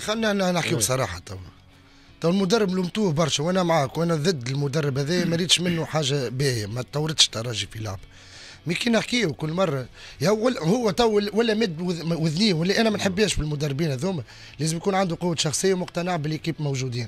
خلينا نحكيو إيه. بصراحه توا تو المدرب لومتوه برشا وانا معاك وانا ضد المدرب هذا ما ريتش منه حاجه باهيه ما تطورتش تراجي في لعب مي كي نحكيه كل مره يا هو تو ولا مد وذنيه ولا انا ما نحبهاش بالمدربين هذوما لازم يكون عنده قوه شخصيه ومقتنع بالليكيب موجودين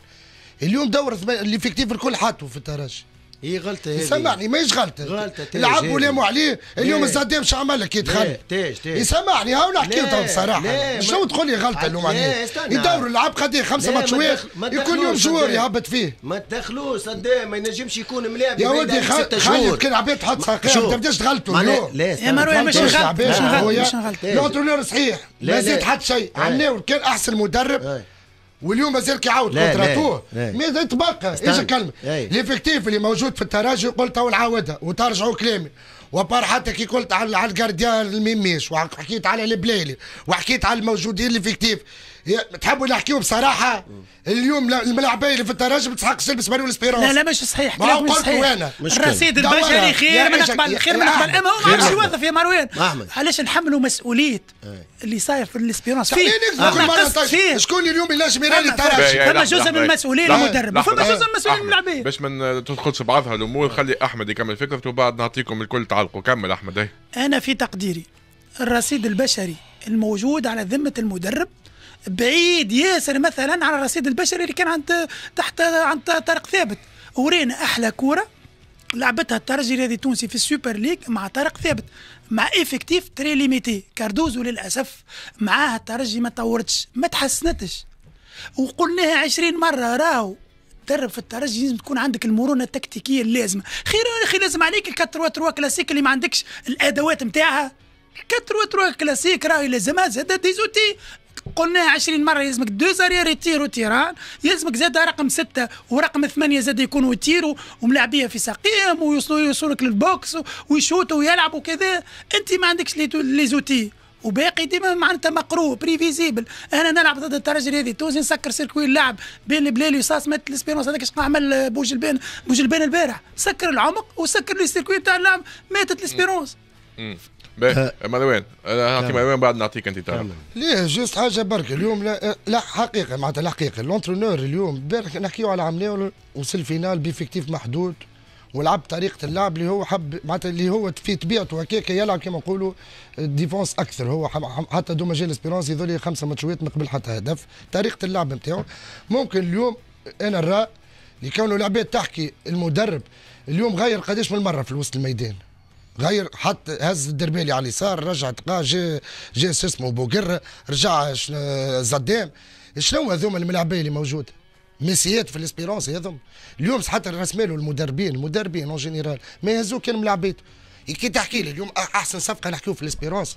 اليوم دور الليفيكتيف الكل حاطه في الترجي هي غلطه هذه يسمعني ماهيش غلطه غلطه لعبوا ولاموا عليه اليوم الزدام شو عمل لك يدخل تاج تاج يسمعني هاو نحكي تو بصراحه شنو تقول لي غلطه اللوم عليه يدوروا اللعب قدي خمسه ماتشوات يكون يوم جوار يهبط فيه ما تدخلوش صدام ما ينجمش يكون ملاعب يا ودي خالد كان عباد تحط ساقيه ما تبداش تغلطوا لا لا يا مروان مش غلطه مش غلطه الانترونور صحيح ما زاد حتى شيء ايه. علاوي كان احسن مدرب ايه. واليوم مازال كيعاود كونتراتوه ماذا تبقى ايش كلمه ليفيكتيف اللي موجود في الترجي قلت تو نعاودها وترجعوا كلامي وبار حتى كي قلت على الجارديان الميميش وحكيت على البلايلي وحكيت على الموجودين اللي فيكتيف تحبوا نحكيو بصراحه اليوم الملاعبيه اللي في الترجي ما تسحقش تلبس مانيو سبيرونس لا لا مش صحيح ما هو قلت وانا الرصيد البشري خير من قبل خير من قبل اما هو ما مش يوظف يا مروان علاش نحملوا مسؤوليه اللي صاير في الاسبيرونس فيه طيب. فيه شكون اليوم اللي لازم يراني الترجي فما جزء من المسؤوليه المدرب فما جزء من المسؤوليه الملاعبيه باش ما تدخلش بعضها الامور خلي احمد يكمل فكرته وبعد نعطيكم الكل تعلقوا كمل احمد إيه. انا في تقديري الرصيد البشري الموجود على ذمه المدرب بعيد ياسر مثلا على الرصيد البشري اللي كان عند تحت عند طارق ثابت ورينا احلى كوره لعبتها الترجي الرياضي التونسي في السوبر ليج مع طارق ثابت مع افكتيف تري ليميتي كاردوزو للاسف معاه الترجي ما طورتش ما تحسنتش وقلناها عشرين مره راهو تدرب في الترجي لازم تكون عندك المرونه التكتيكيه اللازمه خير يا اخي لازم عليك الكاتروا تروا كلاسيك اللي ما عندكش الادوات نتاعها كاتروا تروا كلاسيك راهي لازمها زاد ديزوتي قلناها 20 مره يلزمك دو زاريير يطيروا تيران يلزمك زاد رقم سته ورقم ثمانيه زاد يكونوا يطيروا وملاعبيه في ساقيهم ويوصلوا يوصلوك للبوكس ويشوتوا ويلعبوا كذا انت ما عندكش لي زوتي وباقي ديما معناتها مقروه بريفيزيبل انا نلعب ضد الترجي هذه التونسي نسكر سيركوي اللعب بين البلاد وصاص مات الاسبيرونس هذاك شنو عمل بوج بوج البين البارح سكر العمق وسكر لي سيركوي تاع اللعب ماتت الاسبيرونس باهي مروان آه، نعطي نعم. مروان بعد نعطيك انت تعرف نعم. ليه جوست حاجه برك اليوم لا, آه، لا حقيقه معناتها الحقيقه لونترونور اليوم برك نحكيو على عمليه وصل فينال بيفكتيف محدود ولعب طريقه اللعب اللي هو حب معناتها اللي هو في طبيعته هكاك يلعب كما نقولوا ديفونس اكثر هو حتى دو ماجيل اسبيرونس يظل خمسه ماتشويات من قبل حتى هدف طريقه اللعب نتاعو ممكن اليوم انا نرى اللي كونه لعبات تحكي المدرب اليوم غير قداش من مره في وسط الميدان غير حط هز الدربالي على اليسار رجع تقا جا جا اسمه بوقر رجع زدام شنو هذوما الملاعبين اللي موجود؟ ميسيات في الاسبيرونس هذوما اليوم حتى راس ماله المدربين المدربين اون جينيرال ما يهزوك كان ملعبيته كي تحكي لي اليوم احسن صفقه نحكيو في الاسبيرونس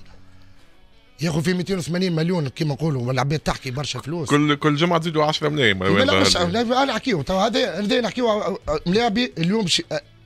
يا اخو في 280 مليون كيما نقولوا والعباد تحكي برشا فلوس كل كل جمعه تزيدوا 10 ملايين لا مش نحكيو هذا نحكيو آه، آه، ملاعبي اليوم آه،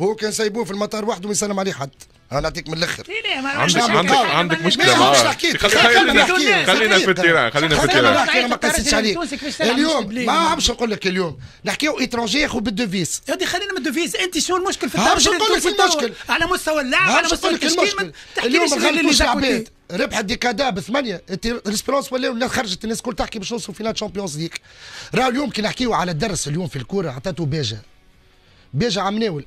هو كان سايبوه في المطار وحده ما يسلم عليه حد انا نعطيك من الاخر عندك عندك عندك مشكله معاه خلينا خلينا في التيران خلينا في التيران انا ما قصيتش عليك اليوم ما عمش نقول لك اليوم نحكيو اترونجي ياخذ بالدوفيس هذه خلينا من الدوفيس انت شو المشكل في التارجت نقول لك المشكل على مستوى اللاعب على مستوى التشكيل اليوم غلطوش العباد ربحت الديكادا بثمانيه ريسبيرونس ولا الناس خرجت الناس الكل تحكي باش نوصلوا فينال تشامبيونز ليك راه اليوم كي نحكيو على الدرس اليوم في الكوره عطاته بيجا باجه عمناول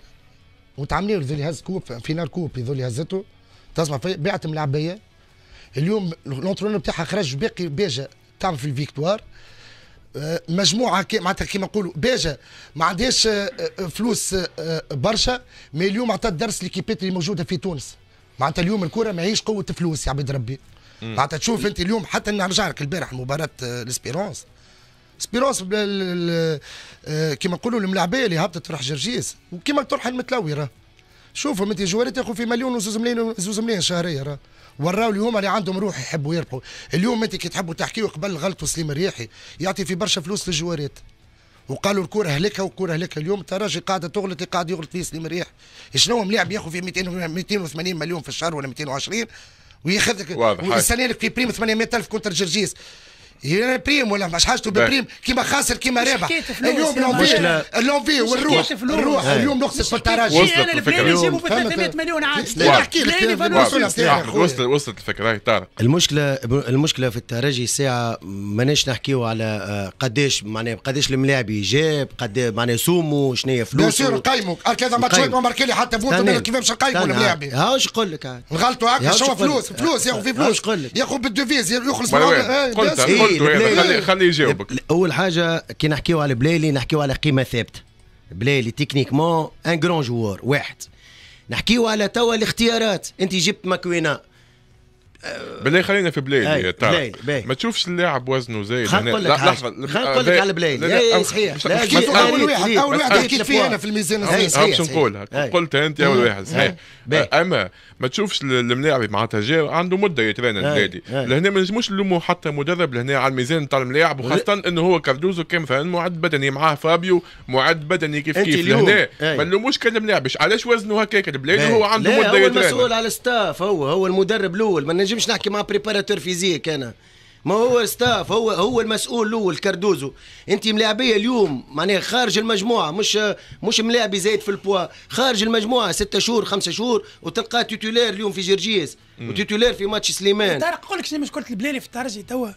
وتعاملين ايه؟ ذولي هز كوب فينال كوب ذولي هزته تسمع في بعت ملعبيه اليوم لونترون بتاعها خرج باقي بيجا تعمل في الفيكتوار آه، مجموعه كي معناتها كيما نقولوا بيجا ما عندهاش آه، آه، فلوس برشا مي اليوم عطات درس ليكيبات اللي موجوده في تونس معناتها اليوم الكره ماهيش قوه فلوس يا عبد ربي معناتها تشوف انت اليوم حتى نرجع لك البارح مباراه الاسبيرونس سبيروس آه، كيما نقولوا الملاعبيه اللي هبطت تروح جرجيس وكيما تروح المتلوي راه شوفوا انت جوارات ياخذوا في مليون وزوز ملايين زوز ملايين شهريه راه وراو اليوم اللي عندهم روح يحبوا يربحوا اليوم انت كي تحبوا تحكيوا قبل غلطوا سليم الريحي يعطي في برشا فلوس للجوارات وقالوا الكره هلكها والكره هلكها اليوم ترى راجل قاعده تغلط قاعد يغلط فيه سليم الريح شنو ملاعب ياخذ في 200 280 مليون في الشهر ولا 220 وياخذك ويسالي لك في بريم 800 الف كونتر جرجيس هنا بريم ولا مش حاجته ببريم كيما خاسر كيما رابح اليوم لونفي لونفي والروح الروح اليوم نقصد في التراجع وصلت الفكره يجيبوا في نحكي لك وصلت الفكره هاي تعرف المشكله المشكله في الترجي ساعه ماناش نحكيو على آه، قداش معناها قداش الملاعب جاب قد معناها سومو شنو هي فلوس بيان سور نقيمو ثلاثه ماتشات ما ماركي لي حتى بوت كيفاش نقيمو الملاعب ها واش نقول لك نغلطوا هكا شو فلوس فلوس يا اخو في فلوس يا اخو بالدوفيز يخلص قلت خلي خلي يجاوبك اول حاجه كي نحكيو على بلايلي نحكيو على قيمه ثابته بلايلي تكنيكمون ان جرون جوار واحد نحكيو على توا الاختيارات انت جبت ماكوينا بالله خلينا في بلاي ما تشوفش اللاعب وزنه زايد خلينا نقول لك خلينا نقول لك على بلاي صحيح اول واحد إيه، اول واحد حكيت فيه انا في الميزان صحيح باش نقولها إيه. قلتها انت اول إيه. واحد صحيح آه، اما ما تشوفش الملاعب معناتها جا عنده مده يترينا النادي لهنا ما نجموش نلوموا حتى مدرب لهنا على الميزان تاع الملاعب وخاصه انه هو كاردوزو كان فهم معد بدني معاه فابيو معد بدني كيف كيف لهنا ما نلوموش كان الملاعب علاش وزنه هكاك البلاي هو عنده مده يترينا هو المسؤول على الستاف هو هو المدرب الاول نجمش نحكي مع بريباراتور فيزيك انا ما هو ستاف هو هو المسؤول الاول كاردوزو انت ملاعبيه اليوم معناها خارج المجموعه مش مش ملاعبي زايد في البوا خارج المجموعه ستة شهور خمسة شهور وتلقى تيتولير اليوم في جرجيس وتيتولير في ماتش سليمان طارق نقول لك مش قلت البلالي في الترجي توا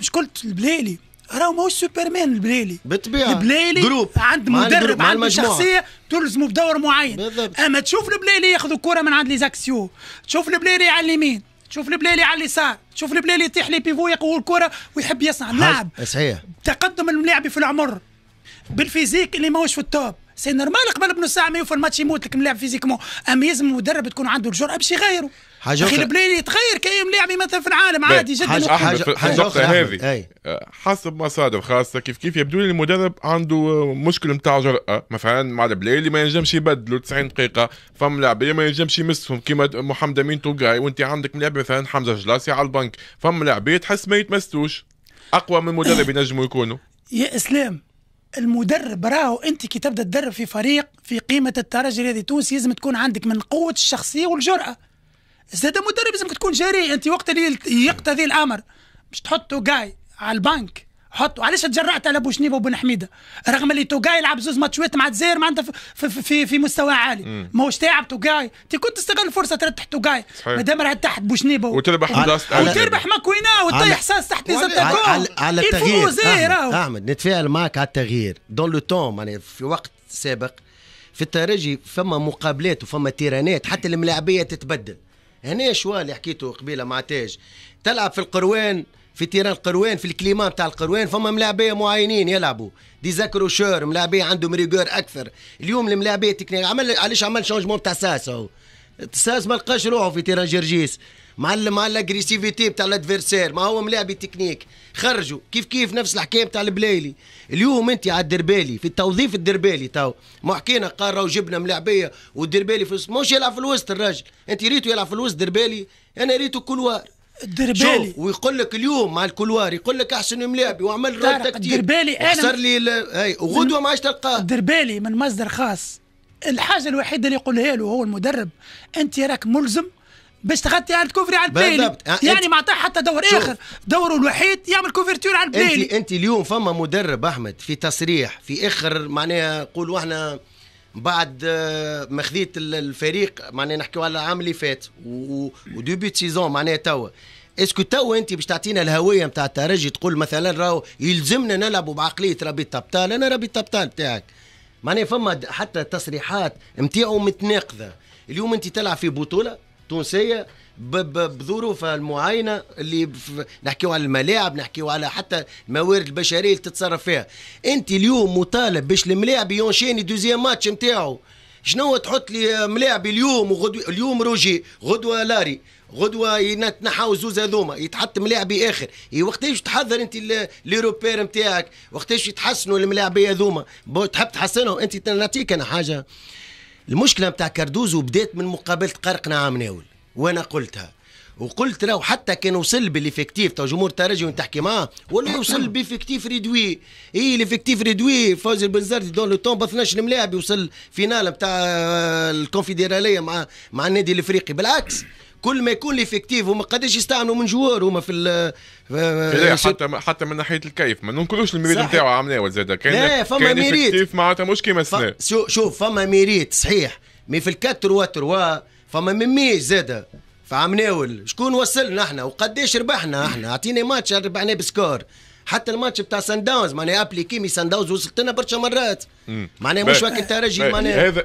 مش قلت البلالي راهو ماهوش سوبرمان البلالي بالطبيعه البلالي جروب عند مدرب عند شخصيه تلزمه بدور معين بالضبط. اما تشوف البلالي ياخذوا كره من عند ليزاكسيو تشوف البلالي على اليمين تشوف البلالي على اليسار تشوف البلالي يطيح لي بيفو يقول الكره ويحب يصنع اللعب نعم. صحيح تقدم الملاعب في العمر بالفيزيك اللي ماهوش في التوب سي نورمال قبل بنص ساعه ما يوفى الماتش يموت لك ملاعب فيزيكمون اما يلزم المدرب تكون عنده الجرأه باش يغيره حاجه اخي البلاد تغير كاين ملاعبين مثلا في العالم عادي جدا حاجه حاجه, حاجة اخرى هذه آه، حسب مصادر خاصه كيف كيف يبدو لي المدرب عنده آه، مشكل نتاع جرأه مثلا مع البلاد ما ينجمش يبدلوا 90 دقيقه فم لاعبين ما ينجمش يمسهم كيما محمد امين توغاي وانت عندك لاعب مثلا حمزه جلاسي على البنك فم لاعبين تحس ما يتمستوش اقوى من مدرب ينجموا يكونوا يا اسلام المدرب راهو انت كي تبدا تدرب في فريق في قيمه الترجي هذه تونس لازم تكون عندك من قوه الشخصيه والجراه زاد مدرب لازمك تكون جريء انت وقت اللي يقتضي الامر باش تحط توغاي على البنك حطوا علاش تجرأت على بوشنيبه وبن حميده رغم اللي توغاي يلعب زوز ماتشات مع الجزائر معناتها في, في, في, في, مستوى عالي ماهوش تاعب توغاي انت كنت تستغل الفرصه ترتح توجاي مادام راه تحت بوشنيبه وتربح بلاصه وتربح ماكوينا وتطيح ساس تحت لي زاتاكون على التغيير احمد نتفاعل معك على التغيير دون لو توم يعني في وقت سابق في الترجي فما مقابلات وفما تيرانات حتى الملاعبيه تتبدل هنا شو اللي حكيته قبيله مع تاج تلعب في القروان في تيران القروان في الكليما تاع القروان فما ملاعبيه معينين يلعبوا دي زاكروشور ملاعبيه عندهم ريغور اكثر اليوم الملاعبيه تكنيك عمل علاش عمل شونجمون تاع ساس تساس ما لقاش روحه في تيران جرجيس مع الـ مع الاجريسيفيتي بتاع الادفيرسير ما هو ملاعب التكنيك خرجوا كيف كيف نفس الحكايه بتاع البلايلي اليوم انت على الدربالي في التوظيف الدربالي تو ما حكينا قال راهو جبنا ملاعبيه والدربالي في مش يلعب في الوسط الراجل انت ريتو يلعب في الوسط دربالي انا ريتو كلوار الدربالي شوف ويقول لك اليوم مع الكلوار يقول لك احسن ملاعبي وعمل رد تكتيك الدربالي انا صار لي هاي وغدوه ما عادش تلقاه الدربالي من مصدر خاص الحاجه الوحيده اللي يقولها له هو المدرب انت راك ملزم باش تغطي على الكوفري على البلاي آه، يعني ما عطاه حتى دور شوف. اخر دوره الوحيد يعمل كوفرتور على البلاي انت انت اليوم فما مدرب احمد في تصريح في اخر معناها نقولوا احنا بعد آه، ما خذيت الفريق معناها نحكيو على العام اللي فات وديبي سيزون معناها توا اسكو تو انت باش تعطينا الهويه نتاع الترجي تقول مثلا راهو يلزمنا نلعبوا بعقليه ربيط ابطال انا ربيط ابطال تاعك معناها فما حتى تصريحات نتاعو متناقضه اليوم انت تلعب في بطوله تونسيه بظروفها المعينه اللي نحكيو على الملاعب نحكيو على حتى الموارد البشريه اللي تتصرف فيها انت اليوم مطالب باش الملاعب يونشيني دوزيام ماتش نتاعو شنو تحط لي ملاعبي اليوم وغدو اليوم روجي غدوه لاري غدوه ينتنحى زوز هذوما يتحط ملاعبي اخر وقتاش تحضر انت لي روبير نتاعك وقتاش يتحسنوا الملاعبيه هذوما تحب تحسنهم انت نعطيك انا حاجه المشكله نتاع كاردوزو بدات من مقابله قرقنا عام ناول وانا قلتها وقلت له حتى كان وصل بالافكتيف تو جمهور ترجي وانت تحكي معاه ولا يوصل بافكتيف ريدوي اي الافكتيف ريدوي فوزي البنزرتي دون لو طون ب 12 ملاعب يوصل فينال نتاع آه، الكونفدراليه مع مع النادي الافريقي بالعكس كل ما يكون ليفيكتيف هما قداش يستعملوا من جوار هما في ال آه، آه، إيه، حتى حتى من ناحيه الكيف ما ننكروش الميريت نتاعو عملناه زاد كان لا فما ميريت معناتها مش كيما السنه شوف فما ميريت صحيح مي في 3 3 فما ميميش زاده فعمناول شكون وصلنا احنا وقداش ربحنا احنا اعطيني ماتش ربحناه بسكور حتى الماتش بتاع سان داونز معناها ابليكي مي سان داونز وصلت لنا برشا مرات معناها مش وقت انت راجل معناها هذا